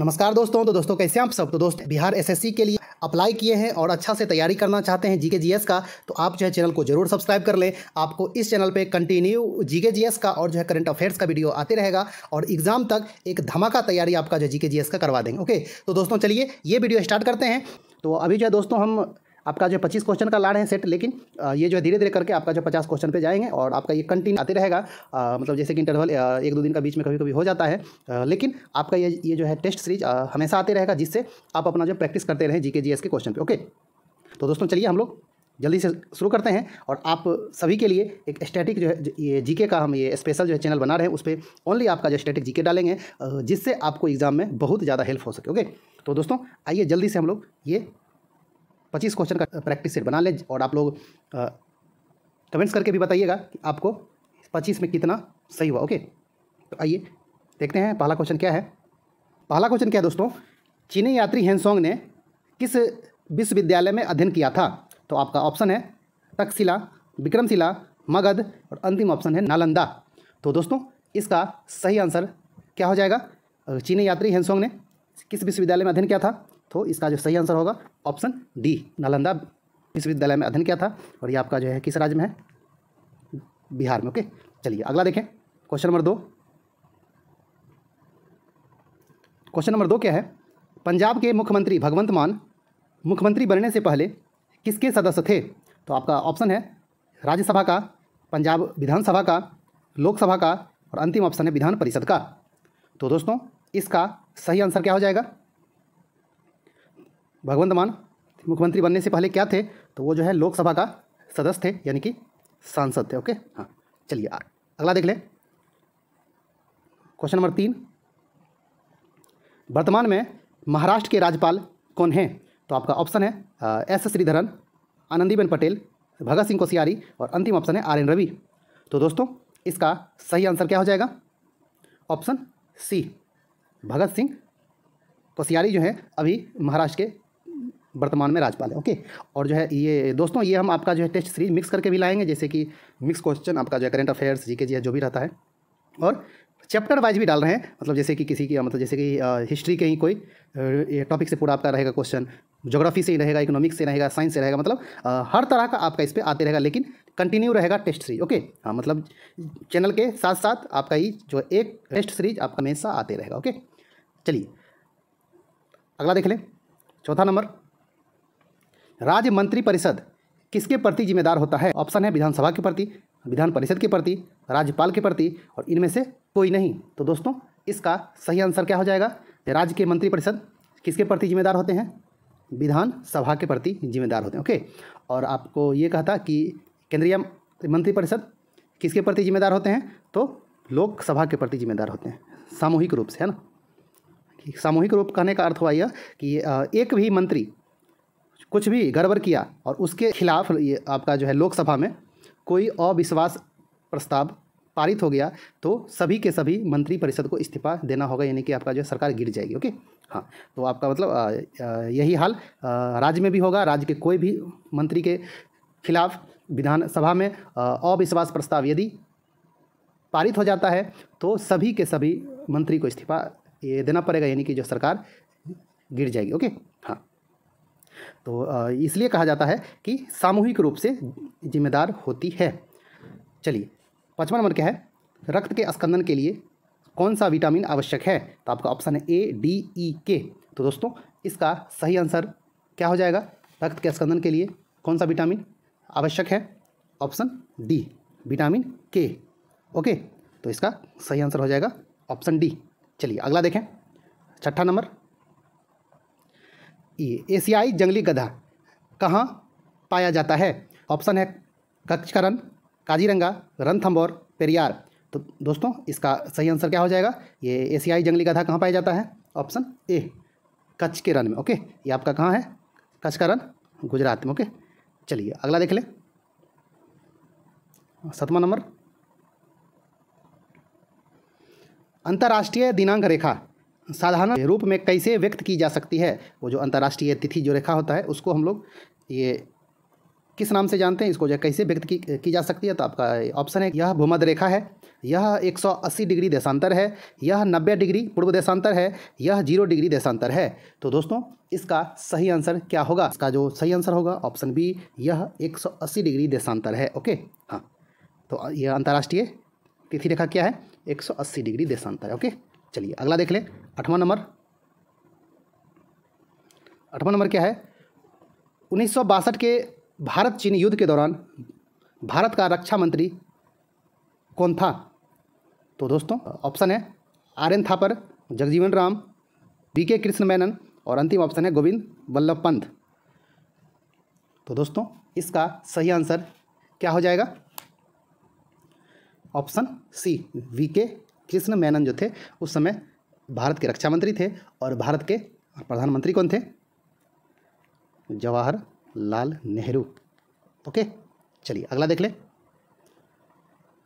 नमस्कार दोस्तों तो दोस्तों कैसे आप सब तो दोस्त बिहार एसएससी के लिए अप्लाई किए हैं और अच्छा से तैयारी करना चाहते हैं जीके जीएस का तो आप जो है चैनल को जरूर सब्सक्राइब कर लें आपको इस चैनल पे कंटिन्यू जीके जीएस का और जो है करंट अफेयर्स का वीडियो आते रहेगा और एग्जाम तक एक धमाका तैयारी आपका जो जीके जीएस का करवा देंगे ओके तो दोस्तों चलिए ये वीडियो स्टार्ट करते हैं तो अभी जो है दोस्तों हम आपका जो पच्चीस क्वेश्चन का लाड़ है सेट लेकिन ये जो है धीरे धीरे करके आपका जो पचास क्वेश्चन पे जाएंगे और आपका ये कंटिन्यू आते रहेगा मतलब जैसे कि इंटरवल एक दो दिन का बीच में कभी कभी हो जाता है लेकिन आपका ये ये जो है टेस्ट सीरीज हमेशा आते रहेगा जिससे आप अपना जो प्रैक्टिस करते रहें जी के के क्वेश्चन पर ओके तो दोस्तों चलिए हम लोग जल्दी से शुरू करते हैं और आप सभी के लिए एक स्टैटिक जो है ये जीके का हम ये स्पेशल जो है चैनल बना रहे हैं उस पर ओनली आपका जो स्टैटिक जीके डालेंगे जिससे आपको एग्ज़ाम में बहुत ज़्यादा हेल्प हो सके ओके तो दोस्तों आइए जल्दी से हम लोग ये पच्चीस क्वेश्चन का प्रैक्टिस सेट बना लें और आप लोग कमेंट्स करके भी बताइएगा कि आपको पच्चीस में कितना सही हुआ ओके तो आइए देखते हैं पहला क्वेश्चन क्या है पहला क्वेश्चन क्या है दोस्तों चीनी यात्री हैंसोंग ने किस विश्वविद्यालय में अध्ययन किया था तो आपका ऑप्शन है तकशिला विक्रमशिला मगध और अंतिम ऑप्शन है नालंदा तो दोस्तों इसका सही आंसर क्या हो जाएगा चीनी यात्री हैंसोंग ने किस विश्वविद्यालय में अध्ययन किया था तो इसका जो सही आंसर होगा ऑप्शन डी नालंदा विश्वविद्यालय में अध्ययन किया था और ये आपका जो है किस राज्य में है बिहार में ओके चलिए अगला देखें क्वेश्चन नंबर दो क्वेश्चन नंबर दो क्या है पंजाब के मुख्यमंत्री भगवंत मान मुख्यमंत्री बनने से पहले किसके सदस्य थे तो आपका ऑप्शन है राज्यसभा का पंजाब विधानसभा का लोकसभा का और अंतिम ऑप्शन है विधान परिषद का तो दोस्तों इसका सही आंसर क्या हो जाएगा भगवंत मान मुख्यमंत्री बनने से पहले क्या थे तो वो जो है लोकसभा का सदस्य थे यानी कि सांसद थे ओके हाँ चलिए अगला देख लें क्वेश्चन नंबर तीन वर्तमान में महाराष्ट्र के राज्यपाल कौन हैं तो आपका ऑप्शन है एस श्रीधरन आनंदीबेन पटेल भगत सिंह कोशियारी और अंतिम ऑप्शन है आर एन रवि तो दोस्तों इसका सही आंसर क्या हो जाएगा ऑप्शन सी भगत सिंह कोशियारी जो है अभी महाराष्ट्र के वर्तमान में राजपाल है ओके और जो है ये दोस्तों ये हम आपका जो है टेस्ट सीरीज मिक्स करके भी लाएंगे जैसे कि मिक्स क्वेश्चन आपका जो है करेंट अफेयर्स जी के जी है जो भी रहता है और चैप्टर वाइज भी डाल रहे हैं मतलब जैसे कि किसी की मतलब जैसे कि हिस्ट्री के ही कोई टॉपिक से पूरा आपका रहेगा क्वेश्चन जोग्राफी से ही रहेगा इकोनॉमिक्स से रहेगा साइंस से रहेगा मतलब हर तरह का आपका इस पर आते रहेगा लेकिन कंटिन्यू रहेगा टेस्ट सीरीज ओके हाँ मतलब चैनल के साथ साथ आपका ही जो एक टेस्ट सीरीज आपका हमेशा आते रहेगा ओके चलिए अगला देख लें चौथा नंबर राज्य मंत्री परिषद किसके प्रति जिम्मेदार होता है ऑप्शन है विधानसभा के प्रति विधान परिषद के प्रति राज्यपाल के प्रति और इनमें से कोई नहीं तो दोस्तों इसका सही आंसर क्या हो जाएगा राज्य के मंत्री परिषद किसके प्रति जिम्मेदार होते हैं विधानसभा के प्रति जिम्मेदार होते हैं ओके और आपको ये कहा था कि केंद्रीय मंत्री परिषद किसके प्रति जिम्मेदार होते हैं तो लोकसभा के प्रति जिम्मेदार होते हैं सामूहिक रूप से है ना सामूहिक रूप कहने का अर्थ हुआ यह कि एक भी मंत्री कुछ भी गड़बड़ किया और उसके खिलाफ ये आपका जो है लोकसभा में कोई अविश्वास प्रस्ताव पारित हो गया तो सभी के सभी मंत्री परिषद को इस्तीफा देना होगा यानी कि आपका जो सरकार गिर जाएगी ओके हाँ तो आपका मतलब यही हाल राज्य में भी होगा राज्य के कोई भी मंत्री के खिलाफ विधानसभा में अविश्वास प्रस्ताव यदि पारित हो जाता है तो सभी के सभी मंत्री को इस्तीफा देना पड़ेगा यानी कि जो सरकार गिर जाएगी ओके हाँ तो इसलिए कहा जाता है कि सामूहिक रूप से जिम्मेदार होती है चलिए पचपन नंबर क्या है रक्त के स्कंदन के लिए कौन सा विटामिन आवश्यक है तो आपका ऑप्शन है ए डी ई के तो दोस्तों इसका सही आंसर क्या हो जाएगा रक्त के स्कंदन के लिए कौन सा विटामिन आवश्यक है option D vitamin K okay तो इसका सही आंसर हो जाएगा ऑप्शन डी चलिए अगला देखें छठा नंबर ये e, एशियाई जंगली गधा कहाँ पाया जाता है ऑप्शन है कक्षकरण काजीरंगा रणथम्बोर पेरियार तो दोस्तों इसका सही आंसर क्या हो जाएगा ये एशियाई जंगली गधा कहाँ पाया जाता है ऑप्शन ए कच्छ के रन में ओके ये आपका कहाँ है कच्छ का रन गुजरात में ओके चलिए अगला देख लें सतवा नंबर अंतर्राष्ट्रीय दिनांक रेखा साधारण रूप में कैसे व्यक्त की जा सकती है वो जो अंतर्राष्ट्रीय तिथि जो रेखा होता है उसको हम लोग ये किस नाम से जानते हैं इसको जो कैसे व्यक्त की, की जा सकती है तो आपका ऑप्शन है यह भूमध रेखा है यह 180 डिग्री देशांतर है यह 90 डिग्री पूर्व देशांतर है यह जीरो डिग्री देशांतर है तो दोस्तों इसका सही आंसर क्या होगा इसका जो सही आंसर होगा ऑप्शन बी यह 180 डिग्री देशांतर है ओके हाँ तो यह अंतर्राष्ट्रीय तिथि रेखा क्या है एक डिग्री देशांतर है ओके चलिए अगला देख लें आठवां नंबर आठवां नंबर क्या है उन्नीस के भारत चीन युद्ध के दौरान भारत का रक्षा मंत्री कौन था तो दोस्तों ऑप्शन है R N Thapar Jagjivan Ram B K Krishna Menon और अंतिम ऑप्शन है गोविंद वल्लभ पंत तो दोस्तों इसका सही आंसर क्या हो जाएगा ऑप्शन सी वी के कृष्ण मेनन जो थे उस समय भारत के रक्षा मंत्री थे और भारत के प्रधानमंत्री कौन थे जवाहरलाल नेहरू ओके चलिए अगला देख लें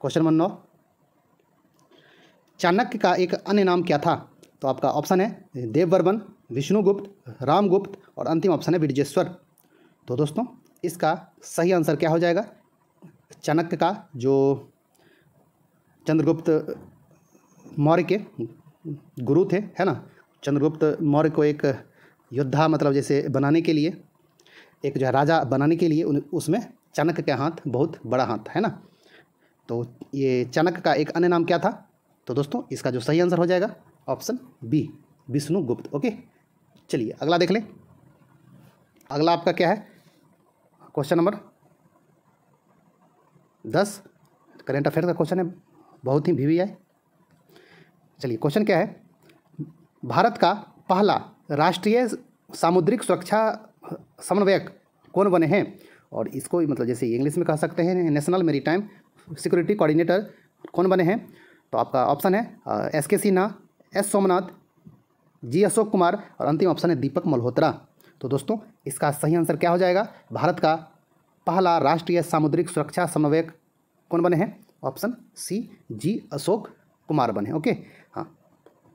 क्वेश्चन नंबर नौ चाणक्य का एक अन्य नाम क्या था तो आपका ऑप्शन है देववर्मन विष्णुगुप्त रामगुप्त और अंतिम ऑप्शन है विरजेश्वर तो दोस्तों इसका सही आंसर क्या हो जाएगा चाणक्य का जो चंद्रगुप्त मौर्य के गुरु थे है ना चंद्रगुप्त मौर्य को एक योद्धा मतलब जैसे बनाने के लिए एक जो है राजा बनाने के लिए उसमें चाणक्य का हाथ बहुत बड़ा हाथ है ना तो ये चाणक्य का एक अन्य नाम क्या था तो दोस्तों इसका जो सही आंसर हो जाएगा ऑप्शन बी विष्णुगुप्त ओके चलिए अगला देख लें अगला आपका क्या है क्वेश्चन नंबर दस करेंट अफेयर का क्वेश्चन है बहुत ही भीवी है चलिए क्वेश्चन क्या है भारत का पहला राष्ट्रीय सामुद्रिक सुरक्षा समन्वयक कौन बने हैं और इसको मतलब जैसे इंग्लिश में कह सकते हैं नेशनल मेरी टाइम सिक्योरिटी कोऑर्डिनेटर कौन बने हैं तो आपका ऑप्शन है S K Sinha S Somnath G Ashok Kumar और अंतिम ऑप्शन है दीपक मल्होत्रा तो दोस्तों इसका सही आंसर क्या हो जाएगा भारत का पहला राष्ट्रीय सामुद्रिक सुरक्षा समन्वयक कौन बने हैं option C G Ashok Kumar बने ओके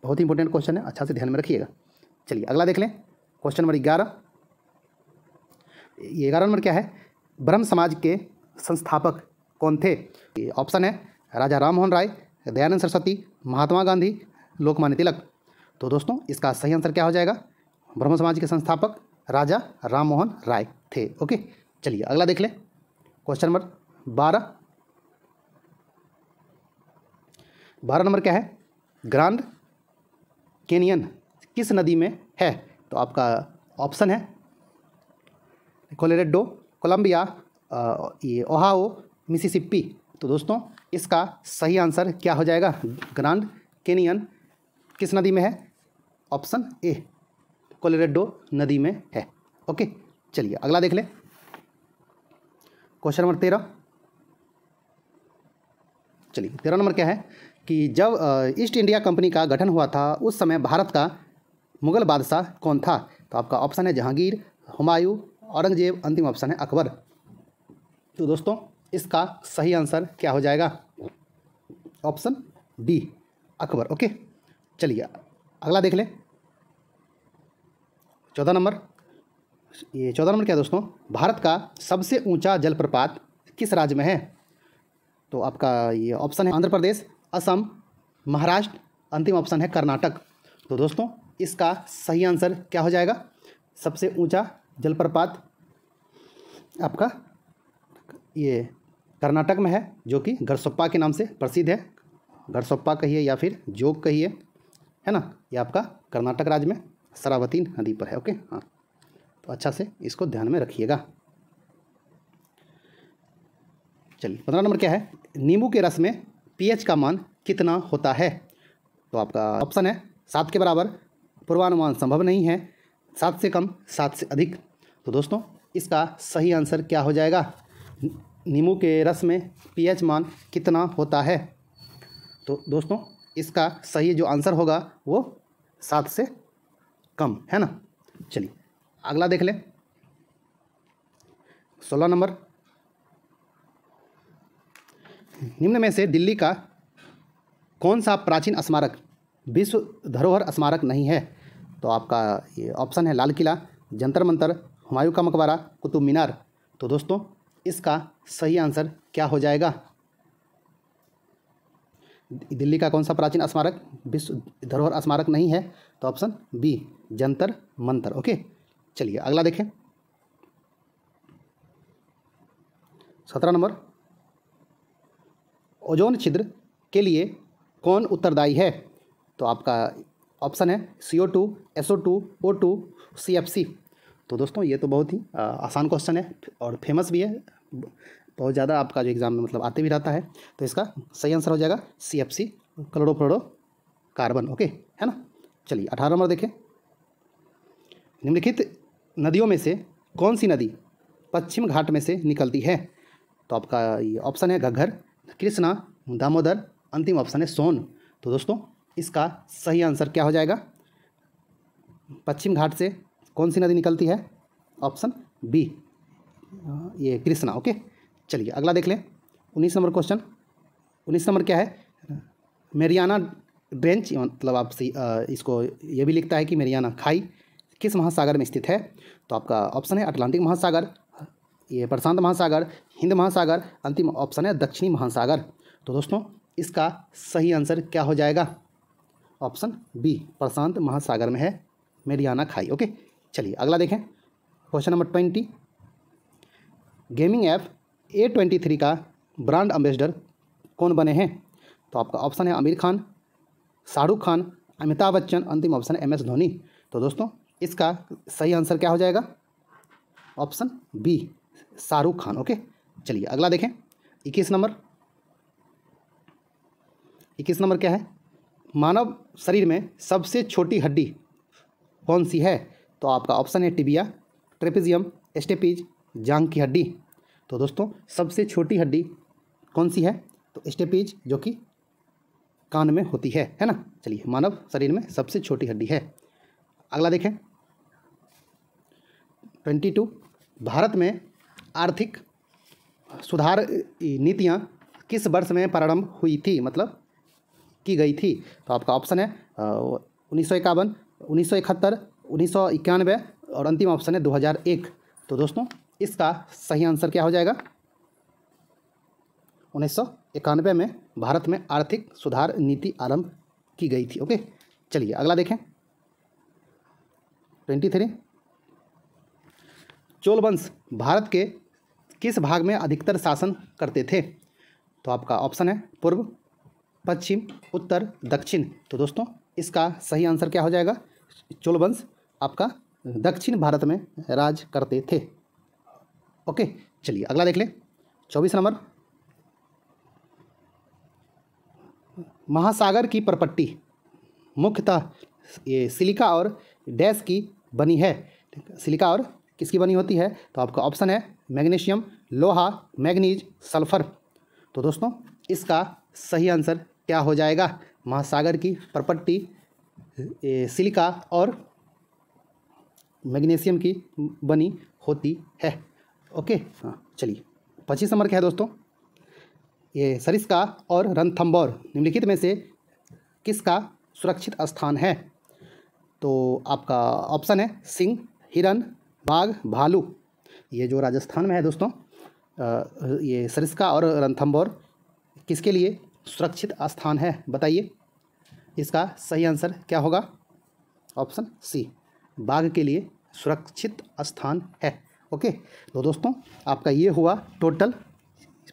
बहुत ही इंपॉर्टेंट क्वेश्चन है अच्छा से ध्यान में रखिएगा चलिए अगला देख लें क्वेश्चन नंबर ग्यारह ग्यारह नंबर क्या है ब्रह्म समाज के संस्थापक कौन थे ऑप्शन है राजा राम राय दयानंद सरस्वती महात्मा गांधी लोकमान्य तिलक तो दोस्तों इसका सही आंसर क्या हो जाएगा ब्रह्म समाज के संस्थापक राजा राम मोहन राय थे ओके चलिए अगला देख लें क्वेश्चन नंबर बारह बारह नंबर क्या है ग्रांड केनियन किस नदी में है तो आपका ऑप्शन है कोलेरेडो कोलंबिया ये ओहाओ मिसिसिपी तो दोस्तों इसका सही आंसर क्या हो जाएगा ग्रांड केनियन किस नदी में है ऑप्शन ए कोलेरेडो नदी में है ओके चलिए अगला देख लें क्वेश्चन नंबर तेरह चलिए तेरह नंबर क्या है कि जब ईस्ट इंडिया कंपनी का गठन हुआ था उस समय भारत का मुगल बादशाह कौन था तो आपका ऑप्शन है जहांगीर हुमायूं औरंगजेब अंतिम ऑप्शन है अकबर तो दोस्तों इसका सही आंसर क्या हो जाएगा ऑप्शन डी अकबर ओके चलिए अगला देख लें चौदह नंबर ये चौदह नंबर क्या दोस्तों भारत का सबसे ऊंचा जलप्रपात किस राज्य में है तो आपका ये ऑप्शन है आंध्र प्रदेश असम महाराष्ट्र अंतिम ऑप्शन है कर्नाटक तो दोस्तों इसका सही आंसर क्या हो जाएगा सबसे ऊंचा जलप्रपात आपका ये कर्नाटक में है जो कि गरसप्पा के नाम से प्रसिद्ध है गरसप्पा कहिए या फिर जोग कहिए है ना ये आपका कर्नाटक राज्य में शरावती नदी पर है ओके हाँ तो अच्छा से इसको ध्यान में रखिएगा चलिए पंद्रह नंबर क्या है नींबू के रस में पीएच का मान कितना होता है तो आपका ऑप्शन है सात के बराबर पूर्वानुमान संभव नहीं है सात से कम सात से अधिक तो दोस्तों इसका सही आंसर क्या हो जाएगा नींबू के रस में पीएच मान कितना होता है तो दोस्तों इसका सही जो आंसर होगा वो सात से कम है ना चलिए अगला देख लें सोलह नंबर निम्न में से दिल्ली का कौन सा प्राचीन स्मारक विश्व धरोहर स्मारक नहीं है तो आपका ये ऑप्शन है लाल किला जंतर मंतर हुमायूं का मकबरा कुतुब मीनार तो दोस्तों इसका सही आंसर क्या हो जाएगा दिल्ली का कौन सा प्राचीन स्मारक विश्व धरोहर स्मारक नहीं है तो option B Jantar Mantar okay चलिए अगला देखें सत्रह नंबर ओजोन छिद्र के लिए कौन उत्तरदायी है तो आपका ऑप्शन है C O two S O two O two C F C तो दोस्तों ये तो बहुत ही आसान क्वेश्चन है और फेमस भी है बहुत ज़्यादा आपका जो एग्ज़ाम में मतलब आते भी रहता है तो इसका सही आंसर हो जाएगा सी एफ सी करोड़ों करोड़ों कार्बन ओके है ना चलिए अठारह नंबर देखें निम्नलिखित नदियों में से कौन सी नदी पश्चिम घाट में से निकलती है तो आपका ये ऑप्शन है घग्घर कृष्णा दामोदर अंतिम ऑप्शन है सोन तो दोस्तों इसका सही आंसर क्या हो जाएगा पश्चिम घाट से कौन सी नदी निकलती है ऑप्शन बी ये कृष्णा ओके चलिए अगला देख लें उन्नीस नंबर क्वेश्चन उन्नीस नंबर क्या है मेरियाना ड्रेंच मतलब आप इसको ये भी लिखता है कि मेरियाना खाई किस महासागर में स्थित है तो आपका ऑप्शन है अटलांटिक महासागर ये प्रशांत महासागर हिंद महासागर अंतिम ऑप्शन है दक्षिणी महासागर तो दोस्तों इसका सही आंसर क्या हो जाएगा ऑप्शन बी प्रशांत महासागर में है मेरियाना खाई ओके चलिए अगला देखें question number twenty gaming app A twenty three का ब्रांड एम्बेसडर कौन बने हैं तो आपका ऑप्शन है आमिर खान शाहरुख खान अमिताभ बच्चन अंतिम ऑप्शन है एम एस धोनी तो दोस्तों इसका सही आंसर क्या हो जाएगा option B Shahrukh Khan okay चलिए अगला देखें इक्कीस नंबर इक्कीस नंबर क्या है मानव शरीर में सबसे छोटी हड्डी कौन सी है तो आपका ऑप्शन है टिबिया ट्रेपिजियम एस्टेपीज जांग की हड्डी तो दोस्तों सबसे छोटी हड्डी कौन सी है तो एस्टेपीज जो कि कान में होती है है ना चलिए मानव शरीर में सबसे छोटी हड्डी है अगला देखें ट्वेंटी टू भारत में आर्थिक सुधार नीतियाँ किस वर्ष में प्रारंभ हुई थी मतलब की गई थी तो आपका ऑप्शन है उन्नीस सौ इक्यावन उन्नीस सौ इकहत्तर उन्नीस सौ इक्यानवे और अंतिम ऑप्शन है 2001 तो दोस्तों इसका सही आंसर क्या हो जाएगा उन्नीस सौ इक्यानवे में भारत में आर्थिक सुधार नीति आरंभ की गई थी ओके चलिए अगला देखें ट्वेंटी थ्री चोल वंश भारत के किस भाग में अधिकतर शासन करते थे तो आपका ऑप्शन है पूर्व पश्चिम उत्तर दक्षिण तो दोस्तों इसका सही आंसर क्या हो जाएगा चोल वंश आपका दक्षिण भारत में राज करते थे ओके चलिए अगला देख लें चौबीस नंबर महासागर की परपट्टी मुख्यतः ये सिलिका और डैश की बनी है सिलिका और किसकी बनी होती है तो आपका ऑप्शन है मैग्नीशियम लोहा मैग्नीज सल्फर तो दोस्तों इसका सही आंसर क्या हो जाएगा महासागर की प्रपट्टी सिलिका और मैग्नीशियम की बनी होती है ओके हाँ चलिए पच्चीस नंबर क्या है दोस्तों ये सरिस्का और रनथम्बौर निम्नलिखित में से किसका सुरक्षित स्थान है तो आपका ऑप्शन है सिंह हिरन बाघ भालू ये जो राजस्थान में है दोस्तों ये सरिस्का और रंथम्बोर किसके लिए सुरक्षित स्थान है बताइए इसका सही आंसर क्या होगा ऑप्शन सी बाघ के लिए सुरक्षित स्थान है ओके तो दोस्तों आपका ये हुआ टोटल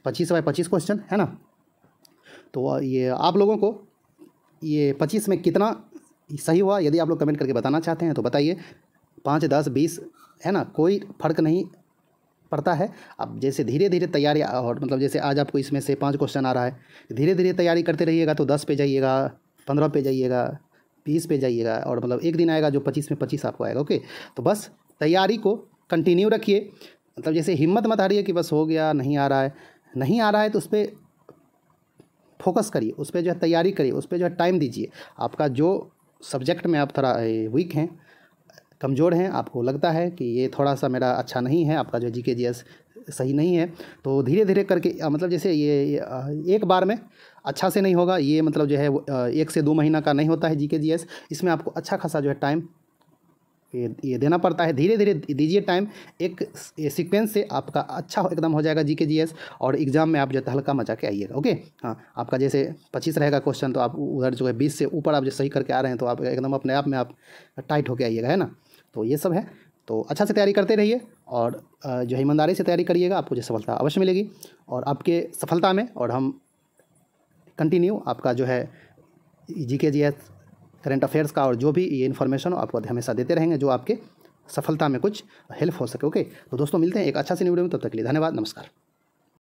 पच्चीस बाई पच्चीस क्वेश्चन है ना तो ये आप लोगों को ये पच्चीस में कितना सही हुआ यदि आप लोग कमेंट करके बताना चाहते हैं तो बताइए पाँच दस बीस है ना कोई फर्क नहीं पड़ता है अब जैसे धीरे धीरे तैयारी और मतलब जैसे आज आपको इसमें से पाँच क्वेश्चन आ रहा है धीरे धीरे तैयारी करते रहिएगा तो दस पे जाइएगा पंद्रह पे जाइएगा बीस पे जाइएगा और मतलब एक दिन आएगा जो पच्चीस में पच्चीस आपको आएगा ओके तो बस तैयारी को कंटिन्यू रखिए मतलब जैसे हिम्मत मत हारिए कि बस हो गया नहीं आ रहा है नहीं आ रहा है तो उस पर फोकस करिए उस पर जो है तैयारी करिए उस पर जो है टाइम दीजिए आपका जो सब्जेक्ट में आप थोड़ा वीक हैं कमज़ोर हैं आपको लगता है कि ये थोड़ा सा मेरा अच्छा नहीं है आपका जो जी के जी एस सही नहीं है तो धीरे धीरे करके मतलब जैसे ये एक बार में अच्छा से नहीं होगा ये मतलब जो है एक से दो महीना का नहीं होता है जी के जी एस इसमें आपको अच्छा खासा जो है टाइम ये देना पड़ता है धीरे धीरे दीजिए टाइम एक सीक्वेंस से आपका अच्छा एकदम हो जाएगा जी के जी एस और एग्ज़ाम में आप जो हल्का मचा के आइएगा ओके हाँ आपका जैसे पच्चीस रहेगा क्वेश्चन तो आप उधर जो है बीस से ऊपर आप जो सही करके आ रहे हैं तो आप एकदम अपने आप में आप टाइट होकर आइएगा है ना तो ये सब है तो अच्छा से तैयारी करते रहिए और जो है ईमानदारी से तैयारी करिएगा आपको जो सफलता अवश्य मिलेगी और आपके सफलता में और हम कंटिन्यू आपका जो है जी के जी एस करंट अफेयर्स का और जो भी ये इन्फॉर्मेशन आपको हमेशा देते रहेंगे जो आपके सफलता में कुछ हेल्प हो सके ओके तो दोस्तों मिलते हैं एक अच्छा सी वीडियो में तब तक के लिए धन्यवाद नमस्कार